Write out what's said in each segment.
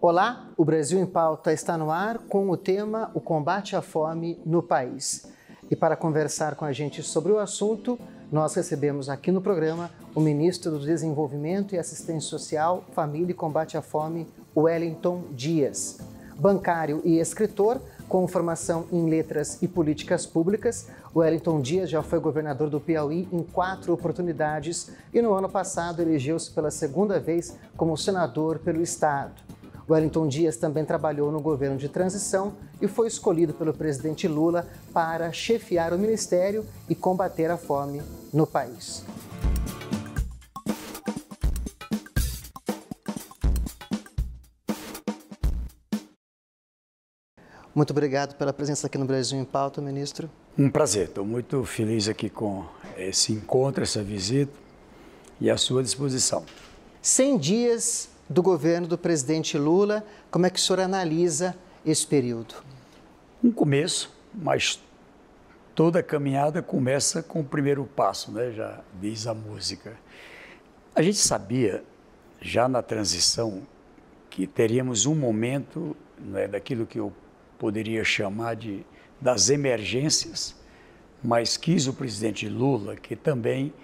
Olá, o Brasil em Pauta está no ar com o tema O Combate à Fome no País. E para conversar com a gente sobre o assunto, nós recebemos aqui no programa o ministro do Desenvolvimento e Assistência Social, Família e Combate à Fome, Wellington Dias. Bancário e escritor, com formação em letras e políticas públicas, Wellington Dias já foi governador do Piauí em quatro oportunidades e no ano passado elegeu-se pela segunda vez como senador pelo Estado. Wellington Dias também trabalhou no governo de transição e foi escolhido pelo presidente Lula para chefiar o ministério e combater a fome no país. Muito obrigado pela presença aqui no Brasil em Pauta, ministro. Um prazer, estou muito feliz aqui com esse encontro, essa visita e à sua disposição. 100 dias do governo do presidente Lula. Como é que o senhor analisa esse período? Um começo, mas toda caminhada começa com o primeiro passo, né? já diz a música. A gente sabia, já na transição, que teríamos um momento né, daquilo que eu poderia chamar de das emergências, mas quis o presidente Lula que também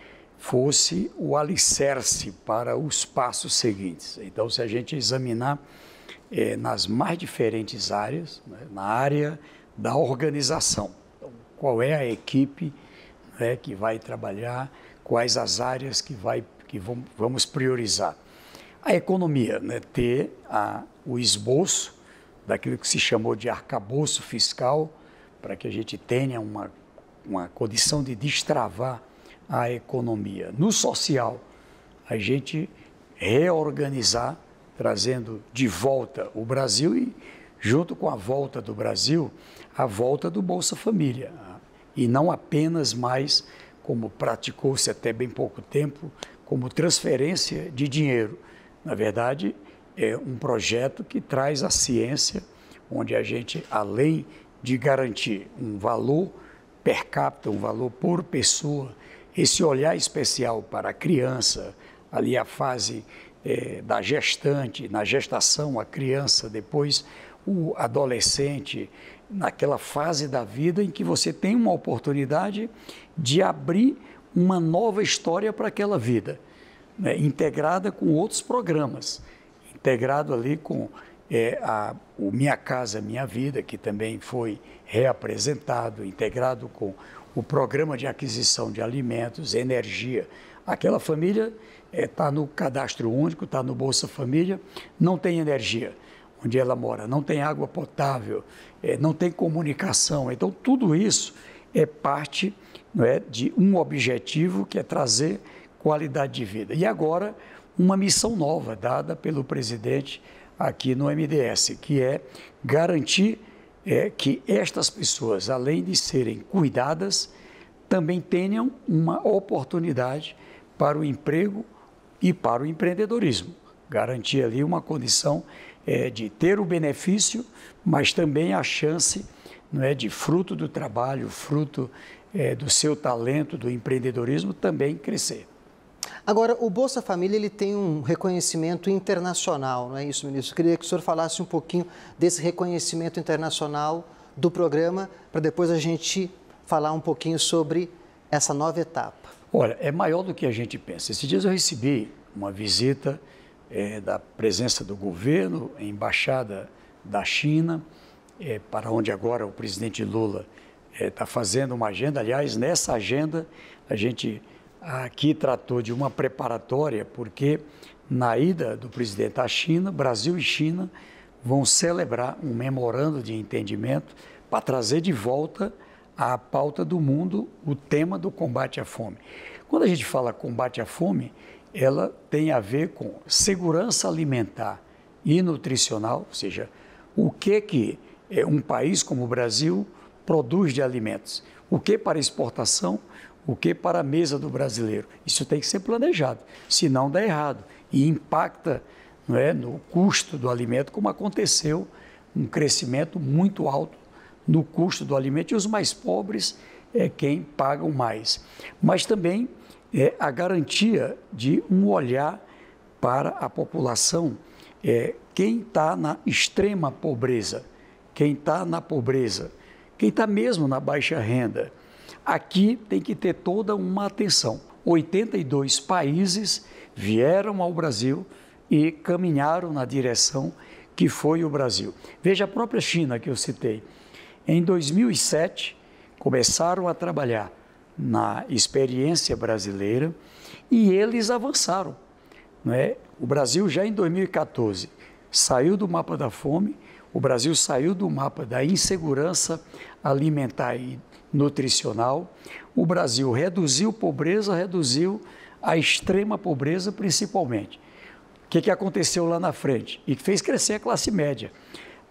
fosse o alicerce para os passos seguintes. Então, se a gente examinar é, nas mais diferentes áreas, né, na área da organização, então, qual é a equipe né, que vai trabalhar, quais as áreas que, vai, que vamos priorizar. A economia, né, ter a, o esboço daquilo que se chamou de arcabouço fiscal, para que a gente tenha uma, uma condição de destravar a economia. No social, a gente reorganizar, trazendo de volta o Brasil e, junto com a volta do Brasil, a volta do Bolsa Família. E não apenas mais, como praticou-se até bem pouco tempo, como transferência de dinheiro. Na verdade, é um projeto que traz a ciência, onde a gente, além de garantir um valor per capita, um valor por pessoa, esse olhar especial para a criança, ali a fase é, da gestante, na gestação, a criança, depois o adolescente, naquela fase da vida em que você tem uma oportunidade de abrir uma nova história para aquela vida, né, integrada com outros programas, integrado ali com é, a, o Minha Casa Minha Vida, que também foi reapresentado, integrado com o programa de aquisição de alimentos, energia. Aquela família está é, tá no cadastro único, está no Bolsa Família, não tem energia onde ela mora, não tem água potável, é, não tem comunicação. Então, tudo isso é parte não é, de um objetivo que é trazer qualidade de vida. E agora, uma missão nova dada pelo presidente aqui no MDS, que é garantir é que estas pessoas, além de serem cuidadas, também tenham uma oportunidade para o emprego e para o empreendedorismo. Garantir ali uma condição é, de ter o benefício, mas também a chance não é, de fruto do trabalho, fruto é, do seu talento, do empreendedorismo, também crescer. Agora, o Bolsa Família ele tem um reconhecimento internacional, não é isso, ministro? Eu queria que o senhor falasse um pouquinho desse reconhecimento internacional do programa, para depois a gente falar um pouquinho sobre essa nova etapa. Olha, é maior do que a gente pensa. Esses dias eu recebi uma visita é, da presença do governo, embaixada da China, é, para onde agora o presidente Lula está é, tá fazendo uma agenda. Aliás, nessa agenda a gente aqui tratou de uma preparatória, porque na ida do presidente à China, Brasil e China vão celebrar um memorando de entendimento para trazer de volta à pauta do mundo o tema do combate à fome. Quando a gente fala combate à fome, ela tem a ver com segurança alimentar e nutricional, ou seja, o que que eh, um país como o Brasil produz de alimentos, o que para exportação, o que para a mesa do brasileiro. Isso tem que ser planejado, senão dá errado e impacta não é, no custo do alimento, como aconteceu um crescimento muito alto no custo do alimento e os mais pobres é quem pagam mais. Mas também é, a garantia de um olhar para a população, é, quem está na extrema pobreza, quem está na pobreza, quem está mesmo na baixa renda. Aqui tem que ter toda uma atenção. 82 países vieram ao Brasil e caminharam na direção que foi o Brasil. Veja a própria China que eu citei. Em 2007, começaram a trabalhar na experiência brasileira e eles avançaram. Né? O Brasil já em 2014 saiu do mapa da fome, o Brasil saiu do mapa da insegurança alimentar e nutricional. O Brasil reduziu pobreza, reduziu a extrema pobreza principalmente. O que, que aconteceu lá na frente? E fez crescer a classe média.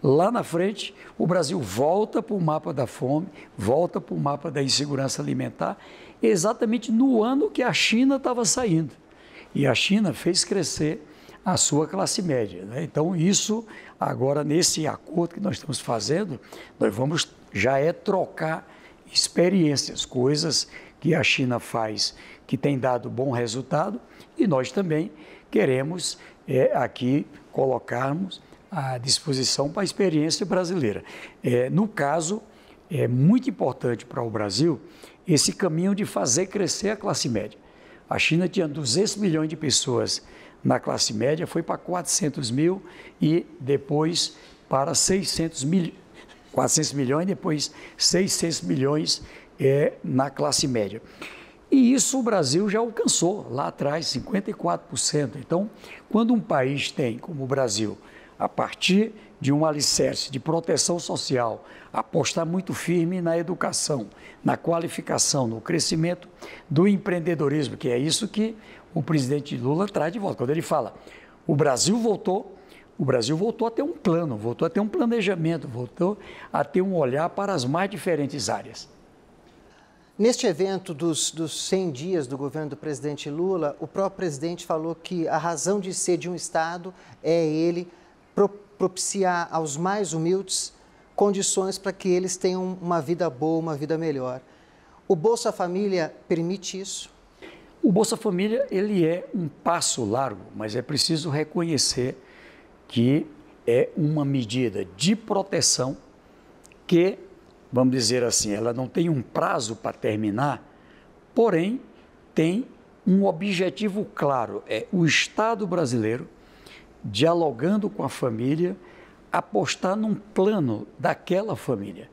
Lá na frente, o Brasil volta para o mapa da fome, volta para o mapa da insegurança alimentar, exatamente no ano que a China estava saindo. E a China fez crescer a sua classe média. Né? Então, isso, agora, nesse acordo que nós estamos fazendo, nós vamos já é trocar experiências, coisas que a China faz que tem dado bom resultado e nós também queremos é, aqui colocarmos à disposição para a experiência brasileira. É, no caso, é muito importante para o Brasil esse caminho de fazer crescer a classe média. A China tinha 200 milhões de pessoas na classe média, foi para 400 mil e depois para 600 mil, 400 milhões, depois 600 milhões é, na classe média. E isso o Brasil já alcançou lá atrás, 54%. Então, quando um país tem, como o Brasil, a partir de um alicerce de proteção social, apostar muito firme na educação, na qualificação, no crescimento do empreendedorismo, que é isso que o presidente Lula traz de volta. Quando ele fala, o Brasil voltou o Brasil voltou a ter um plano, voltou a ter um planejamento, voltou a ter um olhar para as mais diferentes áreas. Neste evento dos, dos 100 dias do governo do presidente Lula, o próprio presidente falou que a razão de ser de um Estado é ele propiciar aos mais humildes condições para que eles tenham uma vida boa, uma vida melhor. O Bolsa Família permite isso? O Bolsa Família ele é um passo largo, mas é preciso reconhecer que é uma medida de proteção que, vamos dizer assim, ela não tem um prazo para terminar, porém tem um objetivo claro: é o Estado brasileiro, dialogando com a família, apostar num plano daquela família.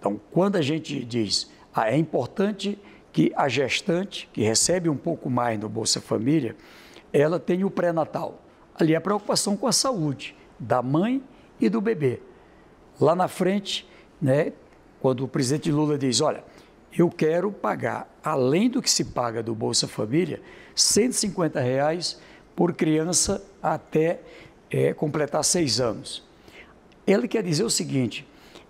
Então, quando a gente diz ah, é importante que a gestante, que recebe um pouco mais no Bolsa Família, ela tenha o pré-natal Ali é a preocupação com a saúde da mãe e do bebê. Lá na frente, né, quando o presidente Lula diz: olha, eu quero pagar, além do que se paga do Bolsa Família, 150 reais por criança até é, completar seis anos. Ele quer dizer o seguinte: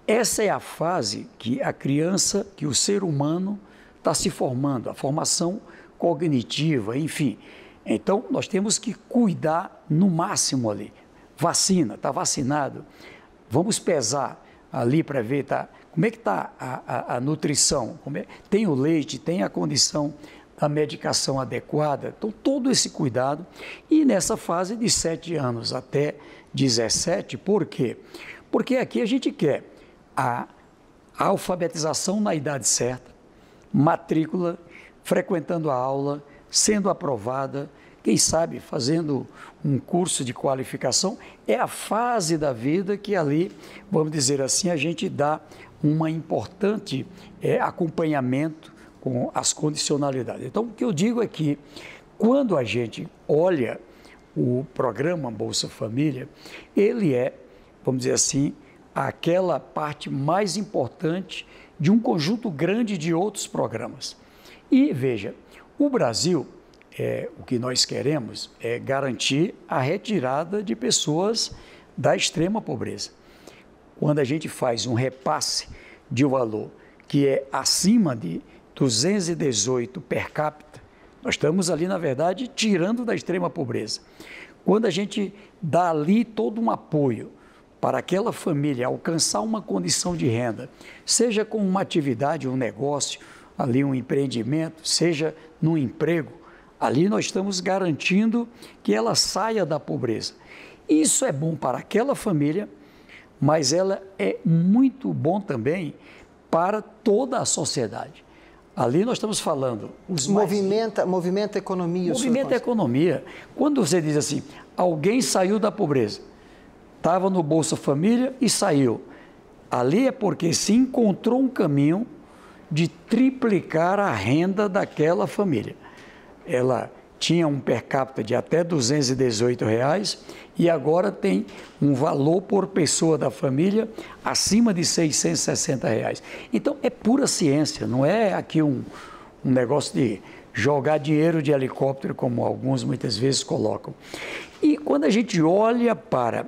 essa é a fase que a criança, que o ser humano está se formando, a formação cognitiva, enfim. Então, nós temos que cuidar no máximo ali. Vacina, está vacinado. Vamos pesar ali para ver tá, como é que está a, a, a, nutrição, é, tem o leite, tem a condição da medicação adequada. Então, todo esse cuidado. E nessa fase de 7 anos até 17, por quê? Porque aqui a gente quer a alfabetização na idade certa, matrícula, frequentando a aula, sendo aprovada, quem sabe fazendo um curso de qualificação, é a fase da vida que ali, vamos dizer assim, a gente dá uma importante é, acompanhamento com as condicionalidades. Então, o que eu digo é que quando a gente olha o programa Bolsa Família, ele é, vamos dizer assim, aquela parte mais importante de um conjunto grande de outros programas. E veja, o Brasil, é, o que nós queremos é garantir a retirada de pessoas da extrema pobreza. Quando a gente faz um repasse de um valor que é acima de 218 per capita, nós estamos ali, na verdade, tirando da extrema pobreza. Quando a gente dá ali todo um apoio para aquela família alcançar uma condição de renda, seja com uma atividade, um negócio, ali um empreendimento, seja no emprego, ali nós estamos garantindo que ela saia da pobreza. Isso é bom para aquela família, mas ela é muito bom também para toda a sociedade. Ali nós estamos falando os movimenta, mais... movimenta a economia. Movimenta a economia. Quando você diz assim, alguém saiu da pobreza, estava no Bolsa Família e saiu. Ali é porque se encontrou um caminho de triplicar a renda daquela família. Ela tinha um per capita de até 218 reais e agora tem um valor por pessoa da família acima de 660 reais. Então é pura ciência, não é aqui um, um negócio de jogar dinheiro de helicóptero, como alguns muitas vezes colocam. E quando a gente olha para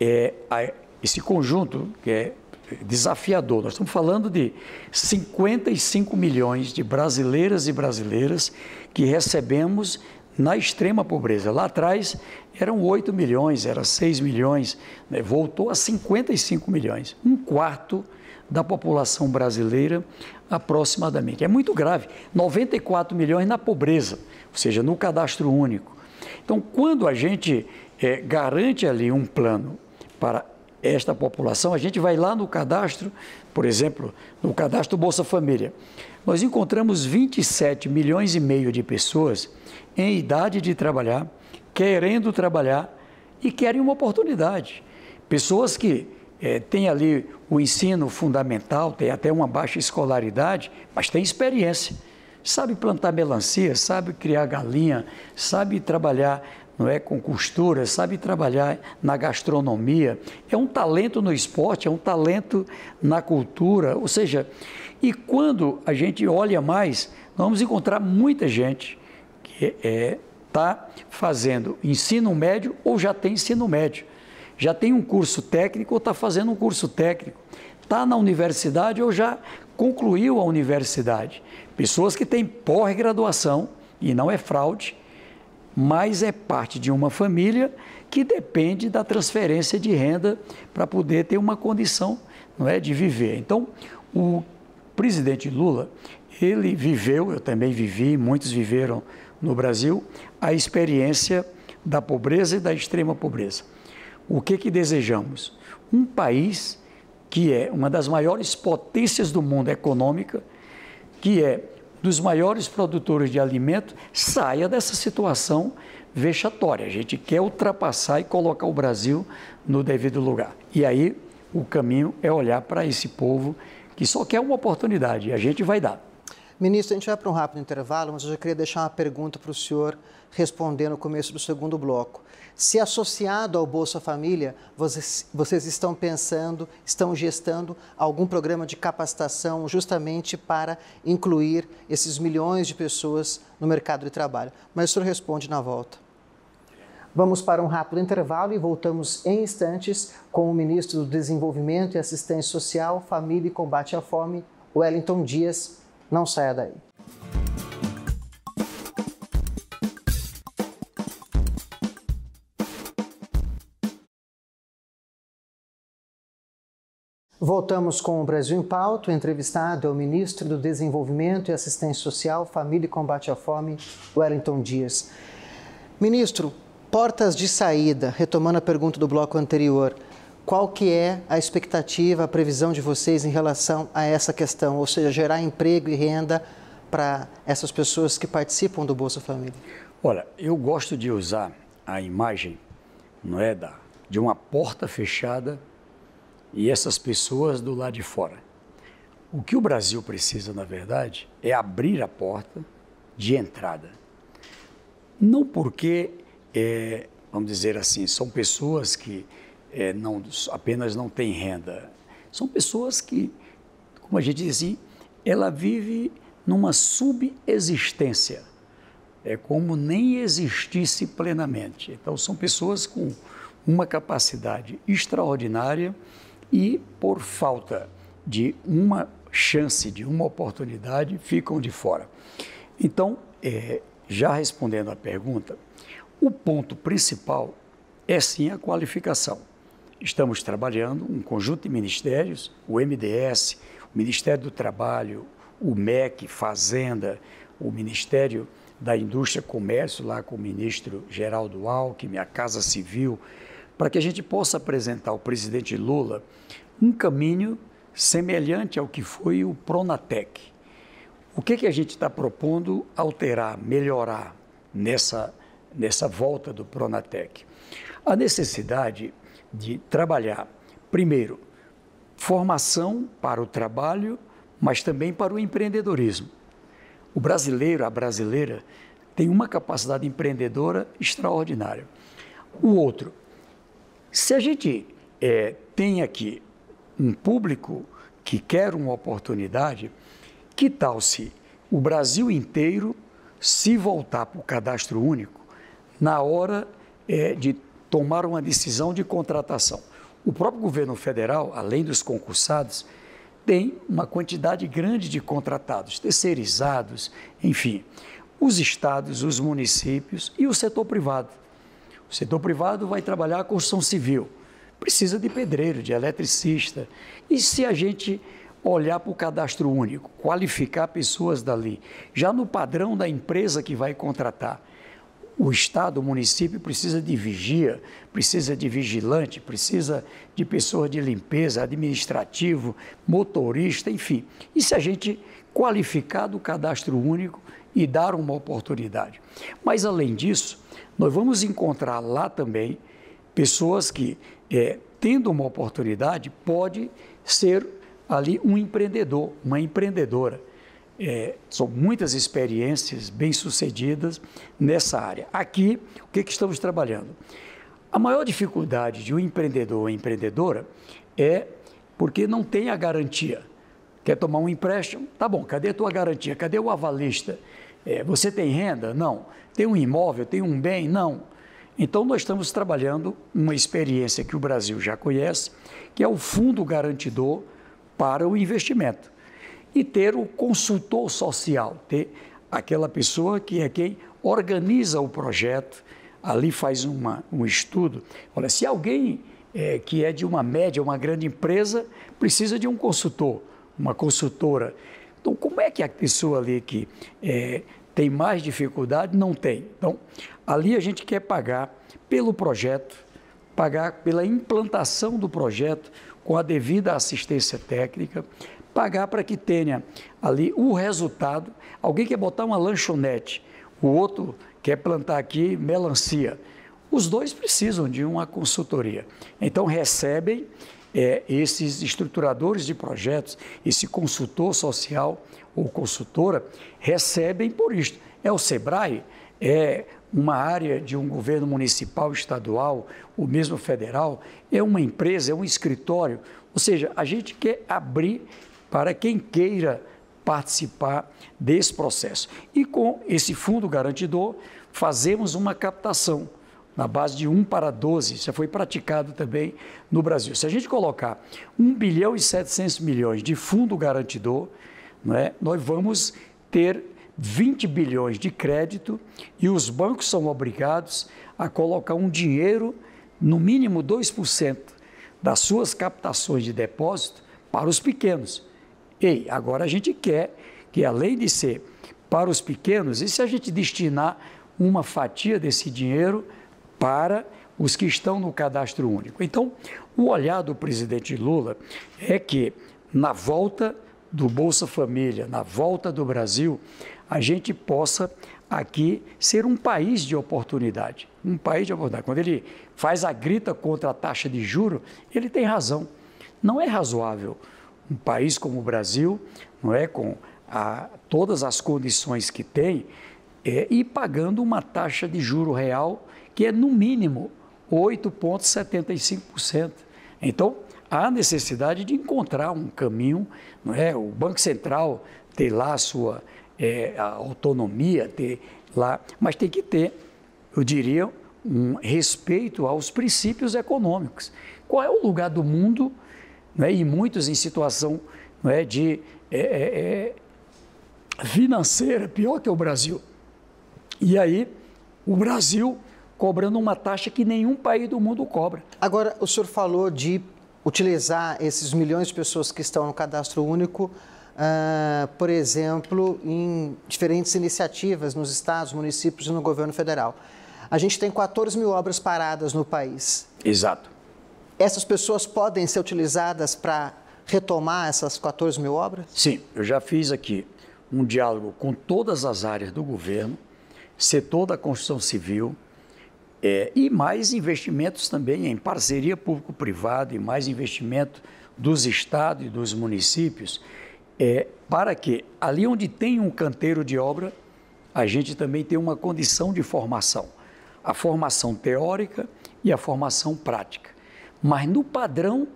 é, a, esse conjunto, que é desafiador. Nós estamos falando de 55 milhões de brasileiras e brasileiras que recebemos na extrema pobreza. Lá atrás eram 8 milhões, era 6 milhões, né? voltou a 55 milhões, um quarto da população brasileira aproximadamente. É muito grave, 94 milhões na pobreza, ou seja, no cadastro único. Então, quando a gente é, garante ali um plano para esta população, a gente vai lá no cadastro, por exemplo, no cadastro Bolsa Família. Nós encontramos 27 milhões e meio de pessoas em idade de trabalhar, querendo trabalhar e querem uma oportunidade. Pessoas que é, têm ali o ensino fundamental, têm até uma baixa escolaridade, mas têm experiência. Sabe plantar melancia, sabe criar galinha, sabe trabalhar não é com costura, sabe trabalhar na gastronomia, é um talento no esporte, é um talento na cultura, ou seja, e quando a gente olha mais, nós vamos encontrar muita gente que está é, tá fazendo ensino médio ou já tem ensino médio, já tem um curso técnico ou está fazendo um curso técnico, está na universidade ou já concluiu a universidade. Pessoas que têm pós-graduação, e não é fraude, mas é parte de uma família que depende da transferência de renda para poder ter uma condição não é, de viver. Então, o presidente Lula, ele viveu, eu também vivi, muitos viveram no Brasil, a experiência da pobreza e da extrema pobreza. O que, que desejamos? Um país que é uma das maiores potências do mundo econômica, que é dos maiores produtores de alimento saia dessa situação vexatória. A gente quer ultrapassar e colocar o Brasil no devido lugar. E aí o caminho é olhar para esse povo que só quer uma oportunidade e a gente vai dar. Ministro, a gente vai para um rápido intervalo, mas eu já queria deixar uma pergunta para o senhor responder no começo do segundo bloco. Se associado ao Bolsa Família, vocês, vocês, estão pensando, estão gestando algum programa de capacitação justamente para incluir esses milhões de pessoas no mercado de trabalho. Mas o senhor responde na volta. Vamos para um rápido intervalo e voltamos em instantes com o ministro do Desenvolvimento e Assistência Social, Família e Combate à Fome, Wellington Dias. Não saia daí. Voltamos com o Brasil em Pauta. O entrevistado é o ministro do Desenvolvimento e Assistência Social, Família e Combate à Fome, Wellington Dias. Ministro, portas de saída, retomando a pergunta do bloco anterior, qual que é a expectativa, a previsão de vocês em relação a essa questão, ou seja, gerar emprego e renda para essas pessoas que participam do Bolsa Família? Olha, eu gosto de usar a imagem, não é da de uma porta fechada e essas pessoas do lado de fora. O que o Brasil precisa, na verdade, é abrir a porta de entrada. Não porque, é, vamos dizer assim, são pessoas que é, não, apenas não têm renda. São pessoas que, como a gente diz assim, ela vive numa subexistência. É como nem existisse plenamente. Então, são pessoas com uma capacidade extraordinária e, por falta de uma chance, de uma oportunidade, ficam de fora. Então, é, já respondendo à pergunta, o ponto principal é sim a qualificação. Estamos trabalhando um conjunto de ministérios, o MDS, o Ministério do Trabalho, o MEC, Fazenda, o Ministério da Indústria e Comércio, lá com o ministro Geraldo Alckmin, a Casa Civil, para que a gente possa apresentar ao presidente Lula um caminho semelhante ao que foi o Pronatec. O que, que a gente está propondo alterar, melhorar nessa, nessa volta do Pronatec? A necessidade de trabalhar, primeiro, formação para o trabalho, mas também para o empreendedorismo. O brasileiro, a brasileira, tem uma capacidade empreendedora extraordinária. O outro, se a gente é, tem aqui um público que quer uma oportunidade, que tal se o Brasil inteiro se voltar para o cadastro único na hora é, de tomar uma decisão de contratação? O próprio governo federal, além dos concursados, tem uma quantidade grande de contratados, terceirizados, enfim, os estados, os municípios e o setor privado. O setor privado vai trabalhar a construção civil. Precisa de pedreiro, de eletricista. E se a gente olhar para o cadastro único, qualificar pessoas dali, já no padrão da empresa que vai contratar, o Estado, o município precisa de vigia, precisa de vigilante, precisa de pessoa de limpeza, administrativo, motorista, enfim. E se a gente qualificar do cadastro único e dar uma oportunidade. Mas, além disso, nós vamos encontrar lá também pessoas que, é, tendo uma oportunidade, pode ser ali um empreendedor, uma empreendedora. É, são muitas experiências bem-sucedidas nessa área. Aqui, o que, que estamos trabalhando? A maior dificuldade de um empreendedor ou empreendedora é porque não tem a garantia. Quer tomar um empréstimo? Tá bom, cadê a tua garantia? Cadê o avalista? É, você tem renda? Não. Tem um imóvel? Tem um bem? Não. Então, nós estamos trabalhando uma experiência que o Brasil já conhece, que é o fundo garantidor para o investimento. E ter o consultor social, ter aquela pessoa que é quem organiza o projeto, ali faz uma, um estudo. Olha, se alguém é, que é de uma média, uma grande empresa, precisa de um consultor, uma consultora. Então, como é que a pessoa ali que é, tem mais dificuldade não tem? Então, ali a gente quer pagar pelo projeto, pagar pela implantação do projeto com a devida assistência técnica, pagar para que tenha ali o resultado. Alguém quer botar uma lanchonete, o outro quer plantar aqui melancia. Os dois precisam de uma consultoria. Então recebem é, esses estruturadores de projetos, esse consultor social ou consultora, recebem por isto. É o SEBRAE, é uma área de um governo municipal, estadual, ou mesmo federal, é uma empresa, é um escritório. Ou seja, a gente quer abrir para quem queira participar desse processo. E com esse fundo garantidor, fazemos uma captação na base de 1 para 12. Isso foi praticado também no Brasil. Se a gente colocar 1 bilhão e 700 milhões de fundo garantidor, né, nós vamos ter 20 bilhões de crédito e os bancos são obrigados a colocar um dinheiro, no mínimo 2% das suas captações de depósito para os pequenos. Ei, agora a gente quer que, além de ser para os pequenos, e se a gente destinar uma fatia desse dinheiro para os que estão no cadastro único. Então, o olhar do presidente Lula é que, na volta do Bolsa Família, na volta do Brasil, a gente possa aqui ser um país de oportunidade. Um país de oportunidade. Quando ele faz a grita contra a taxa de juro, ele tem razão. Não é razoável um país como o Brasil, não é com a, todas as condições que tem, é, e pagando uma taxa de juro real que é no mínimo 8,75%. Então, há necessidade de encontrar um caminho, não é? O Banco Central ter lá a sua é, a autonomia, ter lá, mas tem que ter, eu diria, um respeito aos princípios econômicos. Qual é o lugar do mundo, é e muitos em situação não é, de é, é, é, financeira pior que o Brasil? E aí, o Brasil cobrando uma taxa que nenhum país do mundo cobra. Agora, o senhor falou de utilizar esses milhões de pessoas que estão no cadastro único, uh, por exemplo, em diferentes iniciativas nos estados, municípios e no governo federal. A gente tem 14 mil obras paradas no país. Exato. Essas pessoas podem ser utilizadas para retomar essas 14 mil obras? Sim, eu já fiz aqui um diálogo com todas as áreas do governo, setor da construção civil, é, e mais investimentos também em parceria público-privada e mais investimento dos estados e dos municípios, é, para que ali onde tem um canteiro de obra, a gente também tenha uma condição de formação, a formação teórica e a formação prática, mas no padrão,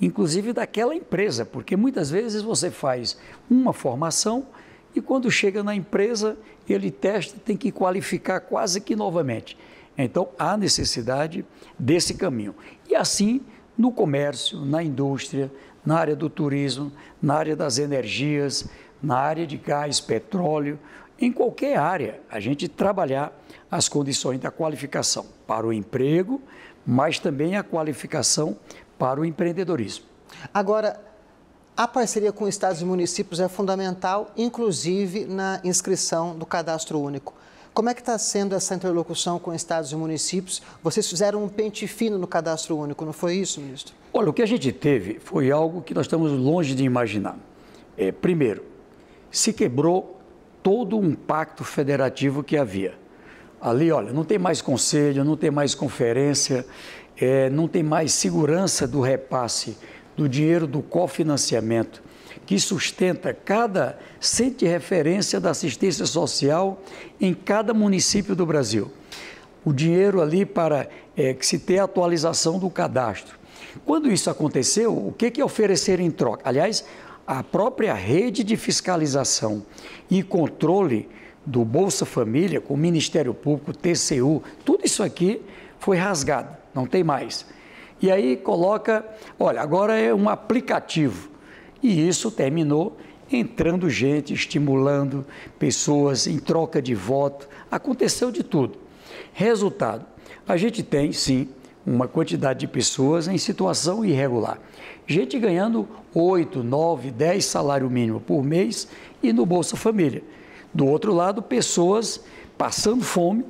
inclusive, daquela empresa, porque muitas vezes você faz uma formação e quando chega na empresa, ele testa, tem que qualificar quase que novamente. Então, há necessidade desse caminho. E assim, no comércio, na indústria, na área do turismo, na área das energias, na área de gás, petróleo, em qualquer área, a gente trabalhar as condições da qualificação para o emprego, mas também a qualificação para o empreendedorismo. Agora, a parceria com estados e municípios é fundamental, inclusive na inscrição do cadastro único. Como é que está sendo essa interlocução com estados e municípios? Vocês fizeram um pente fino no cadastro único, não foi isso, ministro? Olha, o que a gente teve foi algo que nós estamos longe de imaginar. É, primeiro, se quebrou todo um pacto federativo que havia. Ali, olha, não tem mais conselho, não tem mais conferência, é, não tem mais segurança do repasse do dinheiro do cofinanciamento que sustenta cada centro de referência da assistência social em cada município do Brasil. O dinheiro ali para é, que se tenha atualização do cadastro. Quando isso aconteceu, o que, que oferecer em troca? Aliás, a própria rede de fiscalização e controle do Bolsa Família, com o Ministério Público, TCU, tudo isso aqui foi rasgado, não tem mais. E aí coloca, olha, agora é um aplicativo. E isso terminou entrando gente, estimulando pessoas em troca de voto. Aconteceu de tudo. Resultado: a gente tem, sim, uma quantidade de pessoas em situação irregular. Gente ganhando 8, 9, 10 salário mínimo por mês e no Bolsa Família. Do outro lado, pessoas passando fome,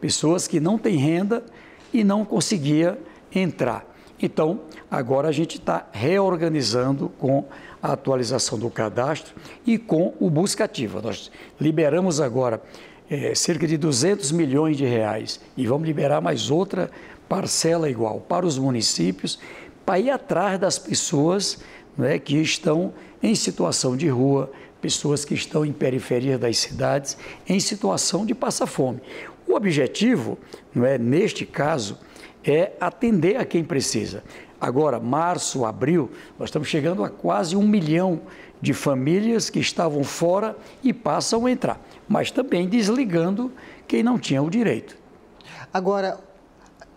pessoas que não têm renda e não conseguia entrar. Então, agora a gente está reorganizando com a atualização do cadastro e com o Busca Ativa. Nós liberamos agora é, cerca de 200 milhões de reais e vamos liberar mais outra parcela igual para os municípios para ir atrás das pessoas né, que estão em situação de rua, pessoas que estão em periferia das cidades, em situação de passa fome. O objetivo, não é, neste caso, é atender a quem precisa. Agora, março, abril, nós estamos chegando a quase um milhão de famílias que estavam fora e passam a entrar, mas também desligando quem não tinha o direito. Agora,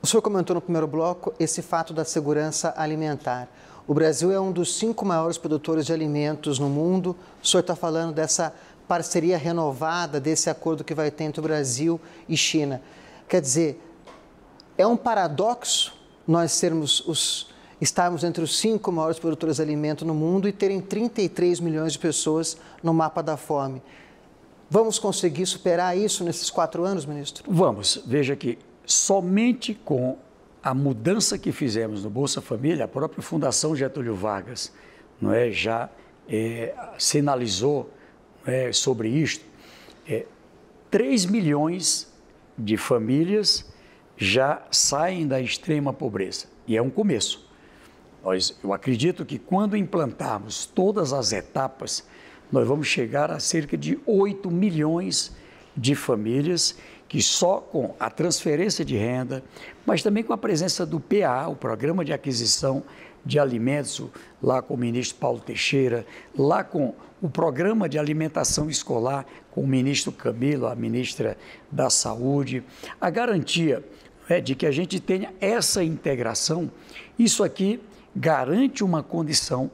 o senhor comentou no primeiro bloco esse fato da segurança alimentar. O Brasil é um dos cinco maiores produtores de alimentos no mundo. O senhor está falando dessa parceria renovada, desse acordo que vai ter entre o Brasil e China. Quer dizer, é um paradoxo nós sermos os estarmos entre os cinco maiores produtores de alimento no mundo e terem 33 milhões de pessoas no mapa da fome. Vamos conseguir superar isso nesses quatro anos, ministro? Vamos. Veja que somente com a mudança que fizemos no Bolsa Família, a própria Fundação Getúlio Vargas não é, já é, sinalizou é, sobre isto, é, 3 milhões de famílias já saem da extrema pobreza. E é um começo. Nós, eu acredito que quando implantarmos todas as etapas, nós vamos chegar a cerca de 8 milhões de famílias que só com a transferência de renda, mas também com a presença do PA, o Programa de Aquisição de Alimentos, lá com o ministro Paulo Teixeira, lá com o Programa de Alimentação Escolar, com o ministro Camilo, a ministra da Saúde, a garantia é, de que a gente tenha essa integração, isso aqui garante uma condição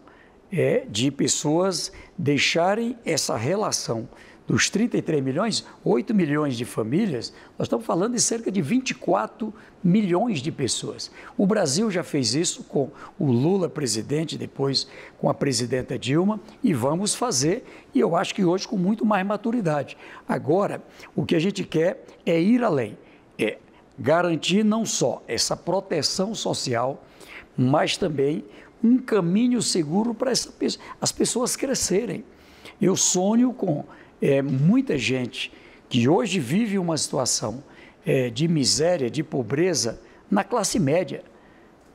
é, de pessoas deixarem essa relação dos 33 milhões, 8 milhões de famílias, nós estamos falando de cerca de 24 milhões de pessoas. O Brasil já fez isso com o Lula presidente, depois com a presidenta Dilma, e vamos fazer, e eu acho que hoje com muito mais maturidade. Agora, o que a gente quer é ir além garantir não só essa proteção social, mas também um caminho seguro para essa, as pessoas crescerem. Eu sonho com é, muita gente que hoje vive uma situação é, de miséria, de pobreza na classe média.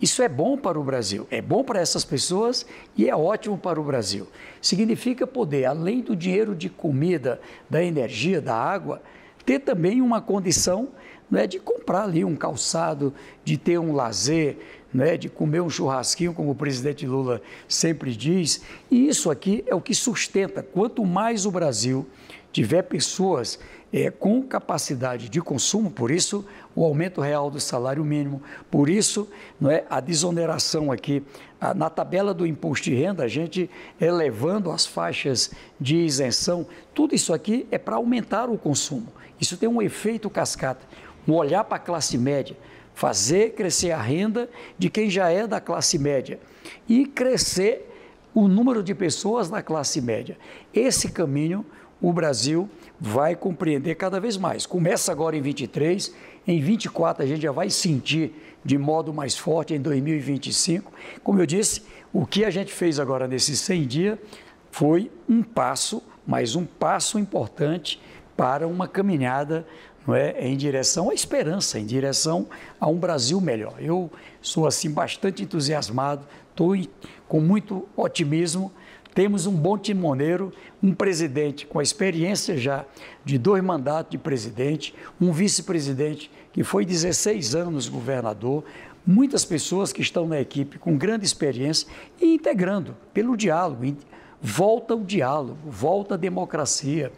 Isso é bom para o Brasil, é bom para essas pessoas e é ótimo para o Brasil. Significa poder, além do dinheiro de comida, da energia, da água, ter também uma condição não é de comprar ali um calçado, de ter um lazer, é de comer um churrasquinho, como o presidente Lula sempre diz. E isso aqui é o que sustenta. Quanto mais o Brasil tiver pessoas é, com capacidade de consumo, por isso o aumento real do salário mínimo, por isso não é, a desoneração aqui. A, na tabela do imposto de renda, a gente elevando as faixas de isenção, tudo isso aqui é para aumentar o consumo. Isso tem um efeito cascata no olhar para a classe média, fazer crescer a renda de quem já é da classe média e crescer o número de pessoas na classe média. Esse caminho o Brasil vai compreender cada vez mais. Começa agora em 23, em 24 a gente já vai sentir de modo mais forte em 2025. Como eu disse, o que a gente fez agora nesses 100 dias foi um passo, mas um passo importante para uma caminhada não é? é, em direção à esperança, em direção a um Brasil melhor. Eu sou assim bastante entusiasmado, estou com muito otimismo. Temos um bom timoneiro, um presidente com a experiência já de dois mandatos de presidente, um vice-presidente que foi 16 anos governador, muitas pessoas que estão na equipe com grande experiência e integrando pelo diálogo. Volta o diálogo, volta a democracia.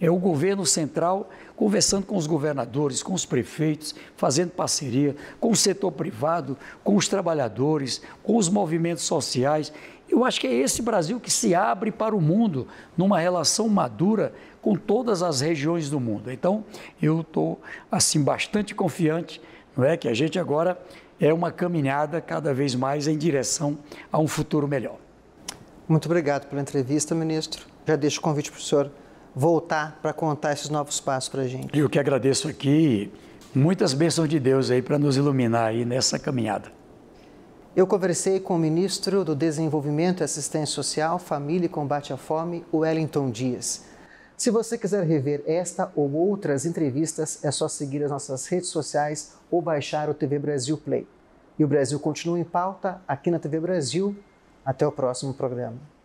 É o governo central conversando com os governadores, com os prefeitos, fazendo parceria com o setor privado, com os trabalhadores, com os movimentos sociais. Eu acho que é esse Brasil que se abre para o mundo numa relação madura com todas as regiões do mundo. Então, eu estou assim bastante confiante, não é, que a gente agora é uma caminhada cada vez mais em direção a um futuro melhor. Muito obrigado pela entrevista, ministro. Já deixo o convite para o senhor voltar para contar esses novos passos para a gente. E o que agradeço aqui, muitas bênçãos de Deus aí para nos iluminar aí nessa caminhada. Eu conversei com o ministro do Desenvolvimento e Assistência Social, Família e Combate à Fome, Wellington Dias. Se você quiser rever esta ou outras entrevistas, é só seguir as nossas redes sociais ou baixar o TV Brasil Play. E o Brasil continua em pauta aqui na TV Brasil. Até o próximo programa.